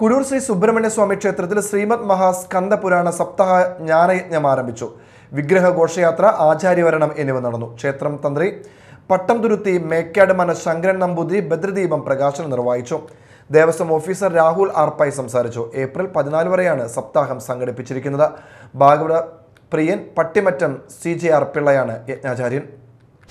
കുരൂർ ശ്രീ സുബ്രഹ്മണ്യ സ്വാമി ക്ഷേത്രത്തിൽ ശ്രീമദ് മഹാസ്കന്ദപുരാണ സപ്താഹ ജ്ഞാനയജ്ഞം ആരംഭിച്ചു വിഗ്രഹ ഘോഷയാത്ര ആചാര്യവരണം എന്നിവ നടന്നു ക്ഷേത്രം തന്ത്രി പട്ടം തുരുത്തി മേക്കാട് മന ശങ്കരൻ നമ്പൂതിരി ഭദ്രദീപം പ്രകാശനം നിർവഹിച്ചു ദേവസ്വം ഓഫീസർ രാഹുൽ ആർപ്പായി സംസാരിച്ചു ഏപ്രിൽ പതിനാല് വരെയാണ് സപ്താഹം സംഘടിപ്പിച്ചിരിക്കുന്നത് ഭാഗവത പ്രിയൻ പട്ടിമറ്റം സി ജെ ആർ പിള്ളയാണ് യജ്ഞാചാര്യൻ